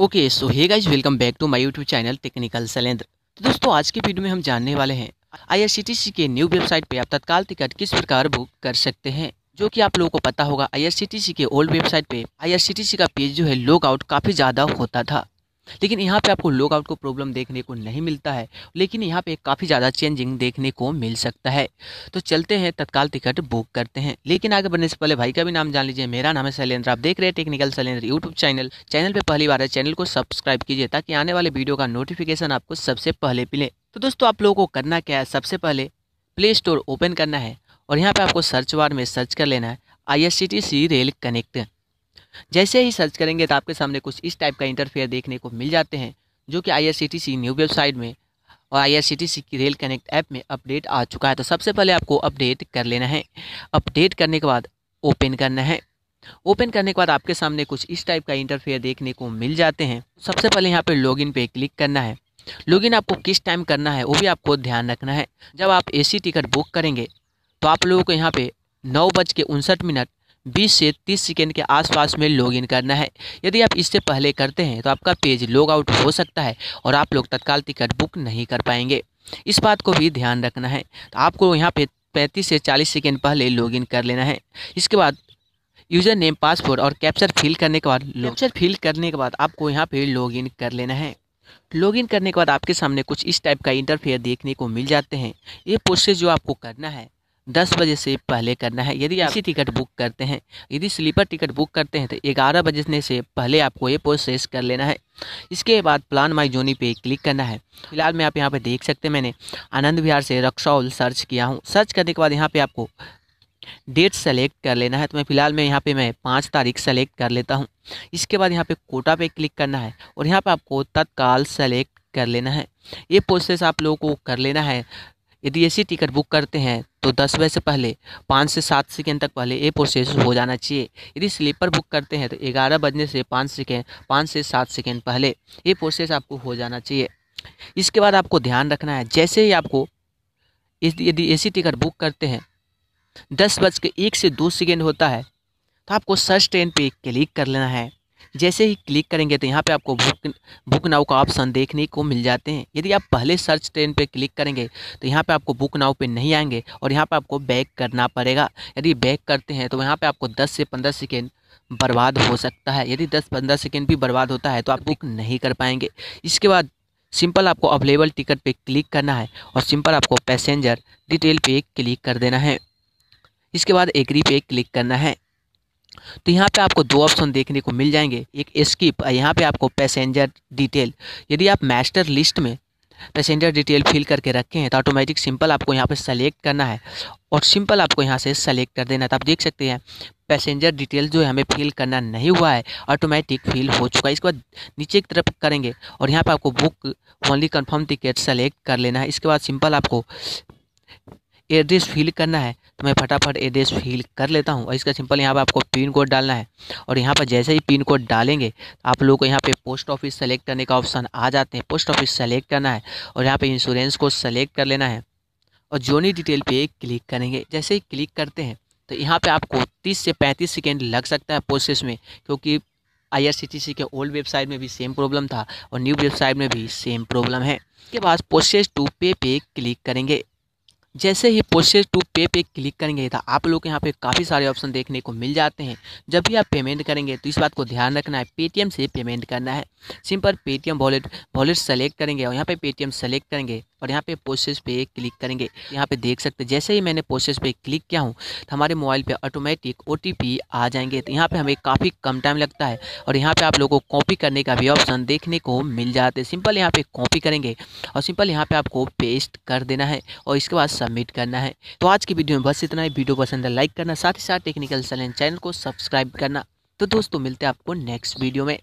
okay so hey guys welcome back to my YouTube channel technical Shailendra तो दोस्तों आज के वीडियो में हम जानने वाले हैं आईआरसीटीसी के न्यू वेबसाइट पे आप तत्काल टिकट किस प्रकार बुक कर सकते हैं जो कि आप लोगों को पता होगा आईआरसीटीसी के ओल्ड वेबसाइट पे आईआरसीटीसी का पेज जो है लॉग आउट काफ़ी ज़्यादा होता था लेकिन यहाँ पे आपको लोग आउट को प्रॉब्लम देखने को नहीं मिलता है लेकिन यहाँ पे काफ़ी ज़्यादा चेंजिंग देखने को मिल सकता है तो चलते हैं तत्काल टिकट बुक करते हैं लेकिन आगे बढ़ने से पहले भाई का भी नाम जान लीजिए मेरा नाम है शैलेंद्र आप देख रहे हैं technical Shailendra YouTube channel channel पर पहली बार है चैनल को सब्सक्राइब कीजिए ताकि आने वाले वीडियो का नोटिफिकेशन आपको सबसे पहले मिले तो दोस्तों आप लोगों को करना क्या है सबसे पहले प्ले स्टोर ओपन करना है और यहाँ पर आपको सर्च वार में सर्च कर लेना है आई रेल कनेक्ट जैसे ही सर्च करेंगे तो आपके सामने कुछ इस टाइप का इंटरफेयर देखने को मिल जाते हैं जो कि आई न्यू वेबसाइट में और सी की रेल कनेक्ट ऐप में अपडेट आ चुका है तो सबसे पहले आपको अपडेट कर लेना है अपडेट करने के बाद ओपन करना है ओपन करने के बाद आपके सामने कुछ इस टाइप का इंटरफेयर देखने को मिल जाते हैं सबसे पहले यहाँ पे लॉगिन पे क्लिक करना है लॉगिन आपको किस टाइम करना है वो भी आपको ध्यान रखना है जब आप एसी टिकट बुक करेंगे तो आप लोगों को यहाँ पे नौ बज के उनसठ मिनट 20 से 30 सेकेंड के आसपास में लॉगिन करना है यदि आप इससे पहले करते हैं तो आपका पेज लॉग आउट हो सकता है और आप लोग तत्काल टिकट बुक नहीं कर पाएंगे इस बात को भी ध्यान रखना है तो आपको यहाँ पे पैंतीस से चालीस सेकेंड पहले लॉगिन कर लेना है इसके बाद यूज़र नेम पासवर्ड और कैप्चर फिल करने के बाद कैप्चर फिल करने के बाद आपको यहाँ पर लॉग कर लेना है लॉगिन करने के बाद आपके सामने कुछ इस टाइप का इंटरफेयर देखने को मिल जाते हैं ये प्रोसेस जो आपको करना है दस बजे से पहले करना है यदि आप टिकट बुक करते हैं यदि स्लीपर टिकट बुक करते हैं तो ग्यारह बजे से पहले आपको ये प्रोसेस कर लेना है इसके बाद प्लान माई जोनी पे क्लिक करना है फिलहाल मैं आप यहाँ पे देख सकते हैं मैंने आनंद विहार से रक्सौल सर्च किया हूँ सर्च करने के बाद यहाँ पर आपको डेट सेलेक्ट कर लेना है तो मैं फ़िलहाल में यहाँ पे मैं पाँच तारीख सेलेक्ट कर लेता हूँ इसके बाद यहाँ पे कोटा पे क्लिक करना है और यहाँ पे आपको तत्काल सेलेक्ट कर लेना है ये प्रोसेस आप लोगों को कर लेना है यदि ए टिकट बुक करते हैं तो दस बजे से पहले पाँच से सात सेकेंड तक पहले ये प्रोसेस हो जाना चाहिए यदि स्लीपर बुक करते हैं तो ग्यारह बजने से पाँच सेकेंड पाँच से सात सेकेंड पहले ये प्रोसेस आपको हो जाना चाहिए इसके बाद आपको ध्यान रखना है जैसे ही आपको यदि ए टिकट बुक करते हैं दस बज के एक से दो सेकेंड होता है तो आपको सर्च ट्रेन पे क्लिक कर लेना है जैसे ही क्लिक करेंगे तो यहाँ पे आपको बुक बुक नाव का ऑप्शन देखने को मिल जाते हैं यदि आप पहले सर्च ट्रेन पे क्लिक करेंगे तो यहाँ पे आपको बुक नाव पे नहीं आएंगे और यहाँ पे आपको बैक करना पड़ेगा यदि बैक करते हैं तो यहाँ पे आपको 10 से 15 सेकेंड बर्बाद हो सकता है यदि 10-15 सेकेंड भी बर्बाद होता है तो आप बुक नहीं कर पाएंगे इसके बाद सिंपल आपको अवेलेबल टिकट पर क्लिक करना है और सिंपल आपको पैसेंजर डिटेल पर क्लिक कर देना है इसके बाद एग्री पे क्लिक करना है तो यहाँ पे आपको दो ऑप्शन देखने को मिल जाएंगे एक स्किप और यहाँ पे आपको पैसेंजर डिटेल यदि आप मास्टर लिस्ट में पैसेंजर डिटेल फिल करके रखे हैं तो ऑटोमेटिक सिंपल आपको यहाँ पे सेलेक्ट करना है और सिंपल आपको यहाँ से सेलेक्ट कर देना है तो आप देख सकते हैं पैसेंजर डिटेल जो है हमें फिल करना नहीं हुआ है ऑटोमेटिक फिल हो चुका है इसके बाद नीचे की तरफ करेंगे और यहाँ पर आपको book only confirm ticket select कर लेना है इसके बाद सिंपल आपको एड्रेस फिल करना है तो मैं फटाफट एड्रेस फिल कर लेता हूँ और इसका सिंपल यहाँ पर आपको पिन कोड डालना है और यहाँ पर जैसे ही पिन कोड डालेंगे तो आप लोग को यहाँ पे पोस्ट ऑफिस सेलेक्ट करने का ऑप्शन आ जाते हैं पोस्ट ऑफिस सेलेक्ट करना है और यहाँ पे इंश्योरेंस को सेलेक्ट कर लेना है और जोनी डिटेल पे क्लिक करेंगे जैसे ही क्लिक करते हैं तो यहाँ पर आपको तीस से पैंतीस सेकेंड लग सकता है प्रोसेस में क्योंकि आई के ओल्ड वेबसाइट में भी सेम प्रॉब्लम था और न्यू वेबसाइट में भी सेम प्रॉब्लम है इसके बाद प्रोसेस टू पे पे क्लिक करेंगे जैसे ही प्रोसेस टू पे पे क्लिक करेंगे तो आप लोग यहाँ पे काफ़ी सारे ऑप्शन देखने को मिल जाते हैं जब भी आप पेमेंट करेंगे तो इस बात को ध्यान रखना है पेटीएम से पेमेंट करना है simple Paytm wallet wallet select करेंगे और यहाँ पे पेटीएम सेलेक्ट करेंगे और यहाँ पे प्रोसेस पे क्लिक करेंगे यहाँ पे देख सकते हैं जैसे ही मैंने प्रोसेस पे क्लिक किया हूँ तो हमारे मोबाइल पे ऑटोमेटिक ओ आ जाएंगे तो यहाँ पे हमें काफ़ी कम टाइम लगता है और यहाँ पे आप लोगों को कॉपी करने का भी ऑप्शन देखने को मिल जाते हैं सिंपल यहाँ पे कॉपी करेंगे और सिंपल यहाँ पे आपको पेस्ट कर देना है और इसके बाद सबमिट करना है तो आज की वीडियो में बस इतना ही वीडियो पसंद है लाइक करना साथ ही साथ टेक्निकल सलेंस चैनल को सब्सक्राइब करना तो दोस्तों मिलते हैं आपको नेक्स्ट वीडियो में